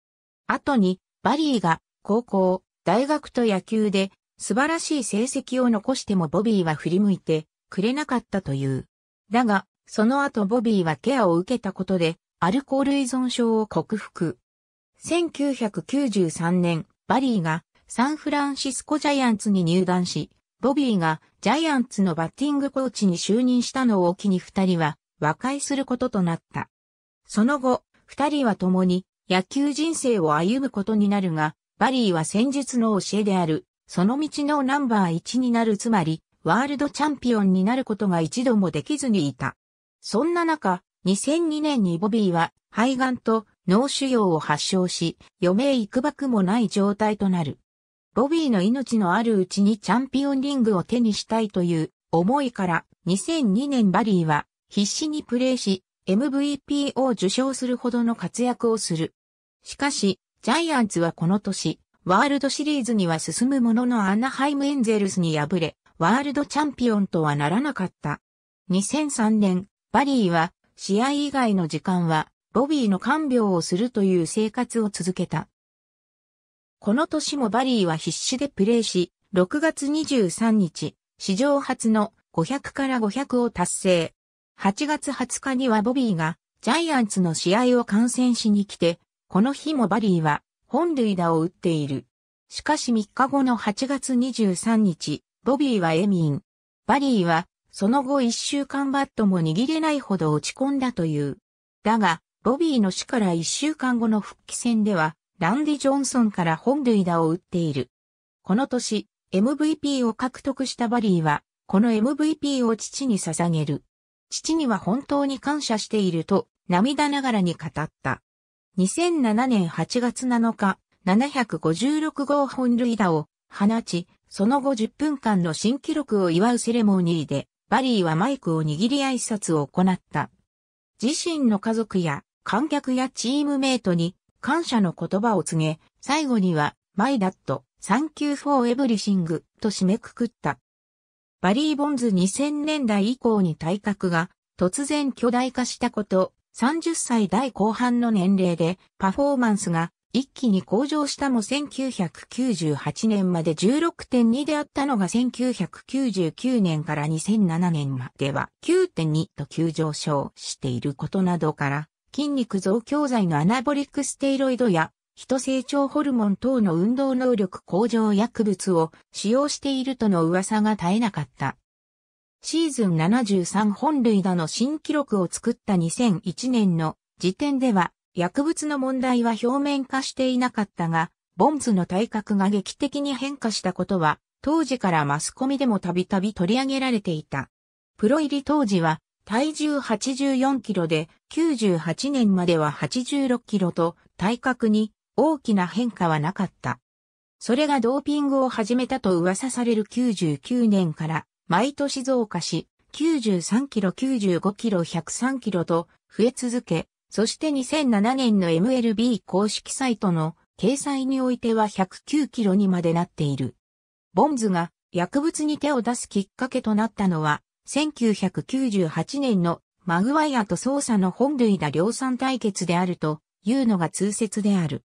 後に、バリーが高校、大学と野球で素晴らしい成績を残してもボビーは振り向いてくれなかったという。だが、その後ボビーはケアを受けたことで、アルコール依存症を克服。1993年、バリーがサンフランシスコジャイアンツに入団し、ボビーがジャイアンツのバッティングコーチに就任したのを機に二人は和解することとなった。その後、二人は共に野球人生を歩むことになるが、バリーは戦術の教えである、その道のナンバー1になるつまり、ワールドチャンピオンになることが一度もできずにいた。そんな中、2002年にボビーは肺がんと脳腫瘍を発症し、余命いくばくもない状態となる。ボビーの命のあるうちにチャンピオンリングを手にしたいという思いから2002年バリーは必死にプレーし MVP を受賞するほどの活躍をする。しかし、ジャイアンツはこの年、ワールドシリーズには進むもののアナハイムエンゼルスに敗れ、ワールドチャンピオンとはならなかった。2003年、バリーは試合以外の時間はボビーの看病をするという生活を続けた。この年もバリーは必死でプレーし、6月23日、史上初の500から500を達成。8月20日にはボビーがジャイアンツの試合を観戦しに来て、この日もバリーは本塁打を打っている。しかし3日後の8月23日、ボビーはエミン。バリーはその後1週間バットも握れないほど落ち込んだという。だが、ボビーの死から1週間後の復帰戦では、ランディ・ジョンソンから本塁打を打っている。この年、MVP を獲得したバリーは、この MVP を父に捧げる。父には本当に感謝していると、涙ながらに語った。2007年8月7日、756号本塁打を放ち、その後10分間の新記録を祝うセレモニーで、バリーはマイクを握り挨拶を行った。自身の家族や観客やチームメイトに感謝の言葉を告げ、最後には、マイダット、サンキューフォーエブリシングと締めくくった。バリー・ボンズ2000年代以降に体格が突然巨大化したこと、30歳代後半の年齢でパフォーマンスが一気に向上したも1998年まで16.2であったのが1999年から2007年までは9.2と急上昇していることなどから筋肉増強剤のアナボリックステイロイドや、人成長ホルモン等の運動能力向上薬物を使用しているとの噂が絶えなかった。シーズン73本類打の新記録を作った2001年の時点では、薬物の問題は表面化していなかったが、ボンズの体格が劇的に変化したことは、当時からマスコミでもたびたび取り上げられていた。プロ入り当時は、体重84キロで98年までは86キロと体格に大きな変化はなかった。それがドーピングを始めたと噂される99年から毎年増加し、93キロ、95キロ、103キロと増え続け、そして2007年の MLB 公式サイトの掲載においては109キロにまでなっている。ボンズが薬物に手を出すきっかけとなったのは1998年のマグワイアとソーサの本類打量産対決であるというのが通説である。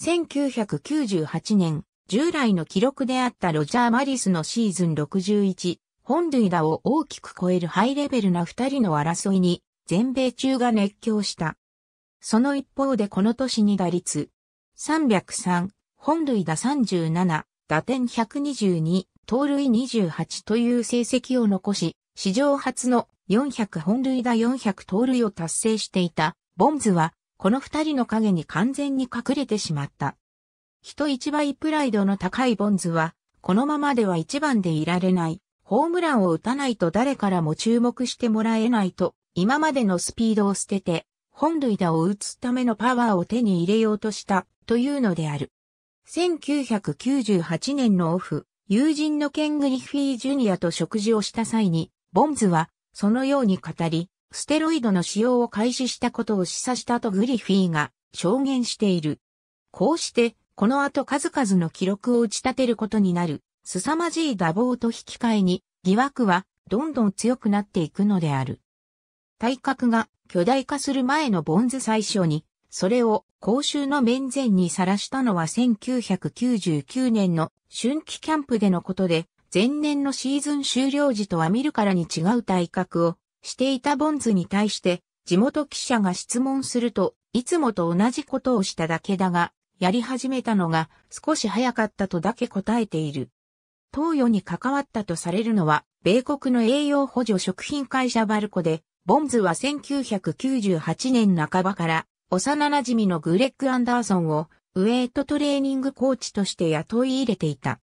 1998年、従来の記録であったロジャー・マリスのシーズン61、本類打を大きく超えるハイレベルな二人の争いに、全米中が熱狂した。その一方でこの年に打率、303、本類打37、打点122、盗塁28という成績を残し、史上初の400本塁打400盗塁を達成していた、ボンズは、この二人の影に完全に隠れてしまった。人一倍プライドの高いボンズは、このままでは一番でいられない。ホームランを打たないと誰からも注目してもらえないと、今までのスピードを捨てて、本塁打を打つためのパワーを手に入れようとしたというのである。1998年のオフ、友人のケン・グリフィー・ジュニアと食事をした際に、ボンズは、そのように語り、ステロイドの使用を開始したことを示唆したとグリフィーが証言している。こうして、この後数々の記録を打ち立てることになる、凄まじい打棒と引き換えに、疑惑はどんどん強くなっていくのである。体格が巨大化する前のボンズ最初に、それを公衆の面前にさらしたのは1999年の春季キャンプでのことで、前年のシーズン終了時とは見るからに違う体格をしていたボンズに対して地元記者が質問するといつもと同じことをしただけだが、やり始めたのが少し早かったとだけ答えている。投与に関わったとされるのは、米国の栄養補助食品会社バルコで、ボンズは1998年半ばから、幼馴染のグレッグ・アンダーソンを、ウェイトトレーニングコーチとして雇い入れていた。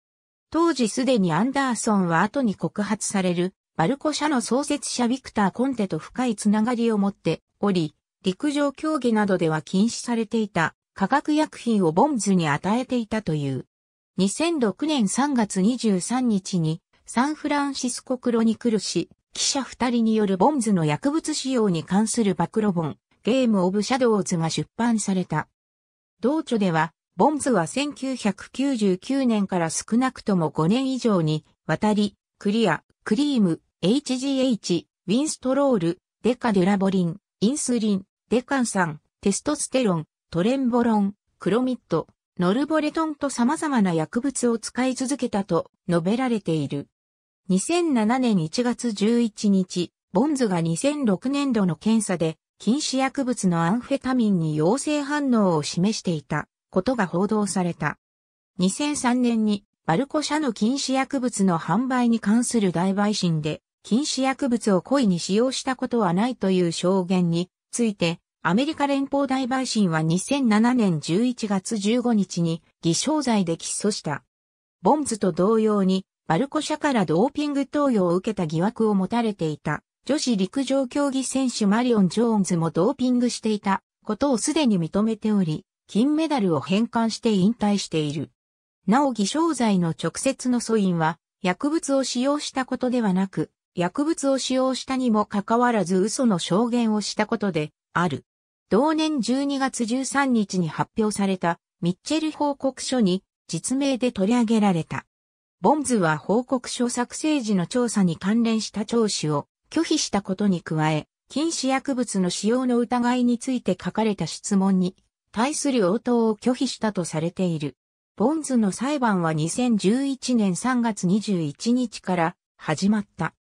当時すでにアンダーソンは後に告発される、バルコ社の創設者ビクター・コンテと深いつながりを持っており、陸上競技などでは禁止されていた化学薬品をボンズに与えていたという。2006年3月23日にサンフランシスコクロニクル記者2人によるボンズの薬物使用に関する暴露本ゲームオブシャドウズが出版された。同著ではボンズは1999年から少なくとも5年以上に渡り、クリア、クリーム、HGH、ウィンストロール、デカデュラボリン、インスリン、デカン酸、テストステロン、トレンボロン、クロミット、ノルボレトンと様々な薬物を使い続けたと述べられている。2007年1月11日、ボンズが2006年度の検査で禁止薬物のアンフェタミンに陽性反応を示していた。ことが報道された。2003年にバルコ社の禁止薬物の販売に関する大陪審で、禁止薬物を故意に使用したことはないという証言について、アメリカ連邦大陪審は2007年11月15日に偽証罪で起訴した。ボンズと同様に、バルコ社からドーピング投与を受けた疑惑を持たれていた、女子陸上競技選手マリオン・ジョーンズもドーピングしていたことをすでに認めており、金メダルを返還して引退している。なお偽証罪の直接の素因は、薬物を使用したことではなく、薬物を使用したにもかかわらず嘘の証言をしたことで、ある。同年12月13日に発表された、ミッチェル報告書に、実名で取り上げられた。ボンズは報告書作成時の調査に関連した聴取を拒否したことに加え、禁止薬物の使用の疑いについて書かれた質問に対する応答を拒否したとされている。ボンズの裁判は2011年3月21日から始まった。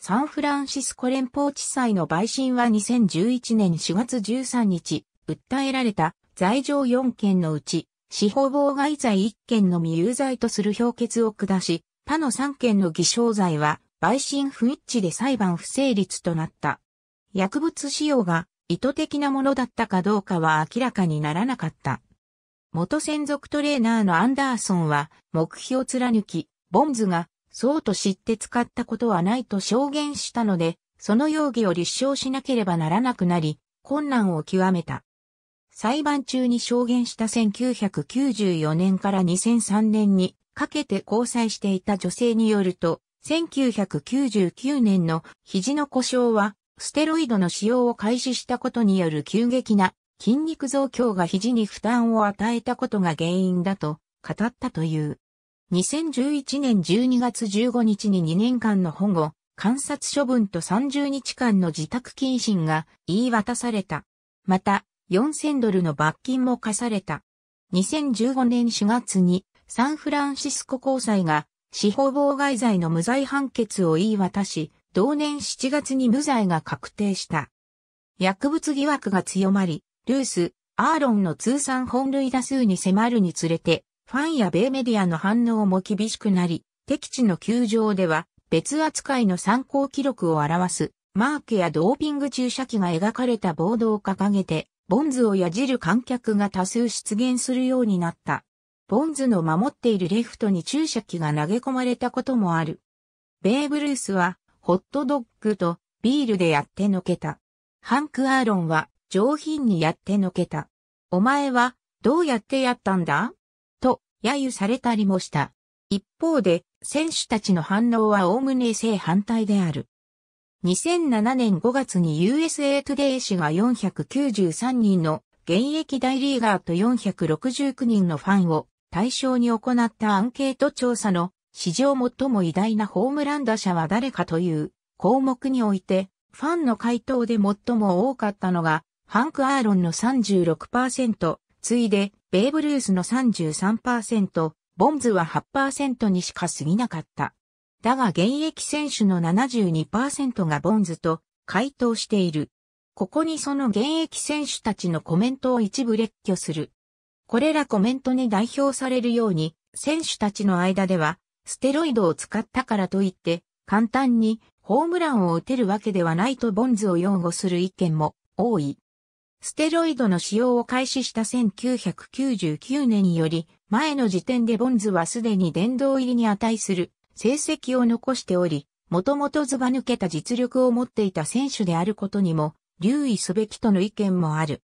サンフランシスコ連邦地裁の陪審は2011年4月13日、訴えられた罪状4件のうち、司法妨害罪1件のみ有罪とする評決を下し、他の3件の偽証罪は、陪審不一致で裁判不成立となった。薬物使用が意図的なものだったかどうかは明らかにならなかった。元専属トレーナーのアンダーソンは目標を貫き、ボンズがそうと知って使ったことはないと証言したので、その容疑を立証しなければならなくなり、困難を極めた。裁判中に証言した1994年から2003年にかけて交際していた女性によると、1999年の肘の故障はステロイドの使用を開始したことによる急激な筋肉増強が肘に負担を与えたことが原因だと語ったという。2011年12月15日に2年間の保護、観察処分と30日間の自宅謹慎が言い渡された。また、4000ドルの罰金も課された。2015年4月にサンフランシスコ交際が司法妨害罪の無罪判決を言い渡し、同年7月に無罪が確定した。薬物疑惑が強まり、ルース、アーロンの通算本塁打数に迫るにつれて、ファンや米メディアの反応も厳しくなり、敵地の球場では別扱いの参考記録を表すマークやドーピング注射器が描かれたボードを掲げて、ボンズをやじる観客が多数出現するようになった。ボンズの守っているレフトに注射器が投げ込まれたこともある。ベーブ・ルースは、ホットドッグとビールでやってのけた。ハンク・アーロンは上品にやってのけた。お前はどうやってやったんだと揶揄されたりもした。一方で選手たちの反応は概ね正反対である。2007年5月に USA トゥデイ氏が493人の現役大リーガーと469人のファンを対象に行ったアンケート調査の史上最も偉大なホームラン打者は誰かという項目において、ファンの回答で最も多かったのが、ハンク・アーロンの36%、ついで、ベーブ・ルースの33%、ボンズは8%にしか過ぎなかった。だが現役選手の72%がボンズと回答している。ここにその現役選手たちのコメントを一部列挙する。これらコメントに代表されるように、選手たちの間では、ステロイドを使ったからといって、簡単にホームランを打てるわけではないとボンズを擁護する意見も多い。ステロイドの使用を開始した1999年により、前の時点でボンズはすでに殿堂入りに値する成績を残しており、もともとずば抜けた実力を持っていた選手であることにも留意すべきとの意見もある。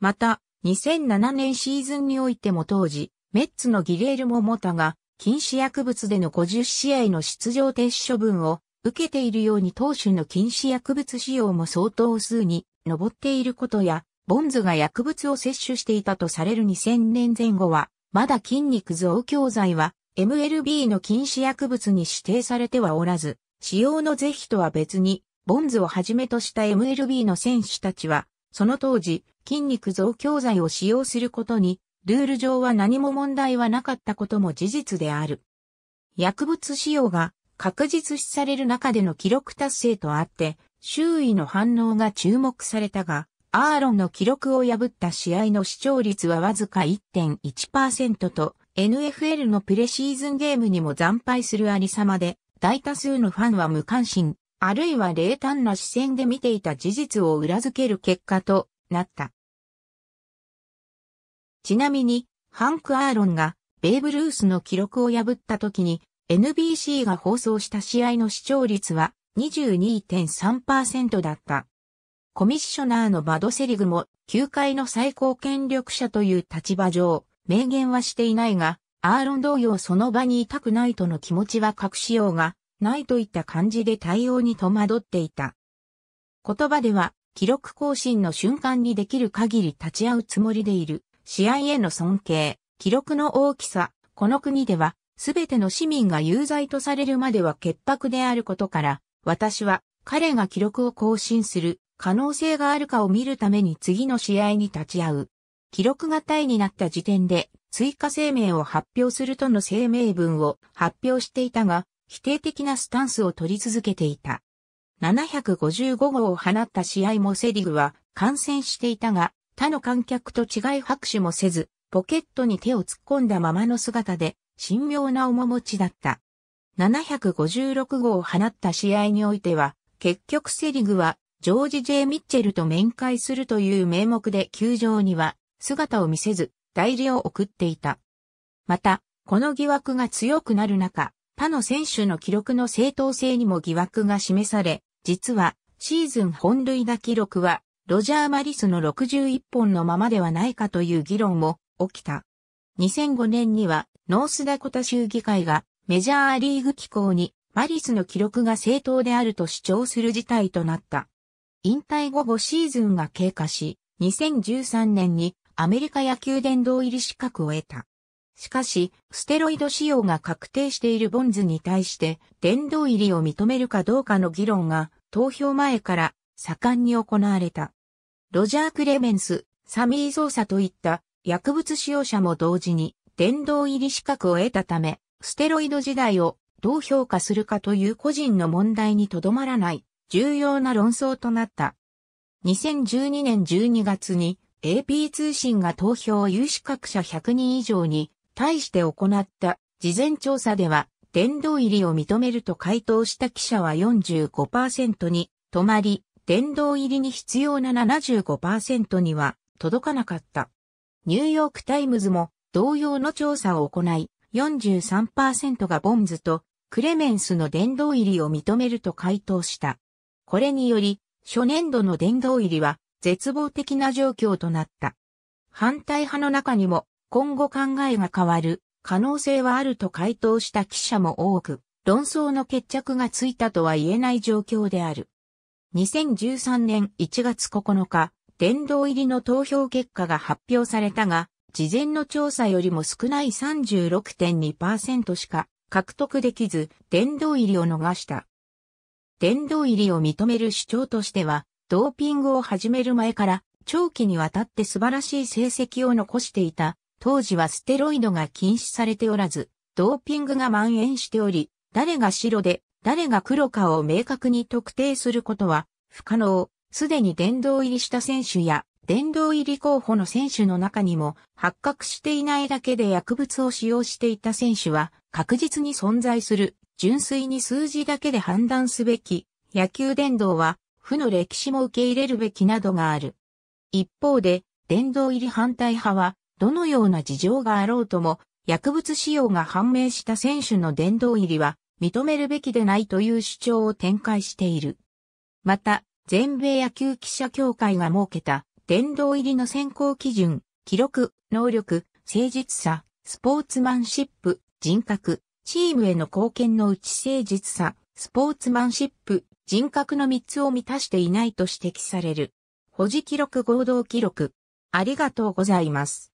また、2007年シーズンにおいても当時、メッツのギレールもモタが、禁止薬物での50試合の出場停止処分を受けているように当主の禁止薬物使用も相当数に上っていることや、ボンズが薬物を摂取していたとされる2000年前後は、まだ筋肉増強剤は MLB の禁止薬物に指定されてはおらず、使用の是非とは別に、ボンズをはじめとした MLB の選手たちは、その当時、筋肉増強剤を使用することに、ルール上は何も問題はなかったことも事実である。薬物使用が確実視される中での記録達成とあって、周囲の反応が注目されたが、アーロンの記録を破った試合の視聴率はわずか1.1%と、NFL のプレシーズンゲームにも惨敗するありさまで、大多数のファンは無関心、あるいは冷淡な視線で見ていた事実を裏付ける結果となった。ちなみに、ハンク・アーロンがベーブ・ルースの記録を破った時に NBC が放送した試合の視聴率は22.3%だった。コミッショナーのバドセリグも球界の最高権力者という立場上、明言はしていないが、アーロン同様その場にいたくないとの気持ちは隠しようが、ないといった感じで対応に戸惑っていた。言葉では、記録更新の瞬間にできる限り立ち会うつもりでいる。試合への尊敬、記録の大きさ、この国では、すべての市民が有罪とされるまでは潔白であることから、私は彼が記録を更新する可能性があるかを見るために次の試合に立ち会う。記録がタイになった時点で追加声明を発表するとの声明文を発表していたが、否定的なスタンスを取り続けていた。755号を放った試合もセリグは感染していたが、他の観客と違い拍手もせず、ポケットに手を突っ込んだままの姿で、神妙な面持ちだった。756号を放った試合においては、結局セリグは、ジョージ・ジェイ・ミッチェルと面会するという名目で球場には、姿を見せず、代理を送っていた。また、この疑惑が強くなる中、他の選手の記録の正当性にも疑惑が示され、実は、シーズン本塁打記録は、ロジャー・マリスの61本のままではないかという議論も起きた。2005年にはノースダコタ州議会がメジャーリーグ機構にマリスの記録が正当であると主張する事態となった。引退後5シーズンが経過し、2013年にアメリカ野球殿堂入り資格を得た。しかし、ステロイド使用が確定しているボンズに対して、殿堂入りを認めるかどうかの議論が、投票前から盛んに行われた。ロジャー・クレメンス、サミー・ソーサといった薬物使用者も同時に殿堂入り資格を得たため、ステロイド時代をどう評価するかという個人の問題にとどまらない重要な論争となった。2012年12月に AP 通信が投票有資格者100人以上に対して行った事前調査では殿堂入りを認めると回答した記者は45%に止まり、殿堂入りに必要な75%には届かなかった。ニューヨークタイムズも同様の調査を行い、43%がボンズとクレメンスの殿堂入りを認めると回答した。これにより、初年度の殿堂入りは絶望的な状況となった。反対派の中にも今後考えが変わる可能性はあると回答した記者も多く、論争の決着がついたとは言えない状況である。2013年1月9日、殿堂入りの投票結果が発表されたが、事前の調査よりも少ない36.2%しか獲得できず、殿堂入りを逃した。殿堂入りを認める主張としては、ドーピングを始める前から長期にわたって素晴らしい成績を残していた。当時はステロイドが禁止されておらず、ドーピングが蔓延しており、誰が白で誰が黒かを明確に特定することは不可能。すでに殿堂入りした選手や殿堂入り候補の選手の中にも発覚していないだけで薬物を使用していた選手は確実に存在する。純粋に数字だけで判断すべき野球殿堂は負の歴史も受け入れるべきなどがある。一方で殿堂入り反対派はどのような事情があろうとも薬物使用が判明した選手の殿堂入りは認めるべきでないという主張を展開している。また、全米野球記者協会が設けた、殿堂入りの選考基準、記録、能力、誠実さ、スポーツマンシップ、人格、チームへの貢献のうち誠実さ、スポーツマンシップ、人格の3つを満たしていないと指摘される。保持記録合同記録。ありがとうございます。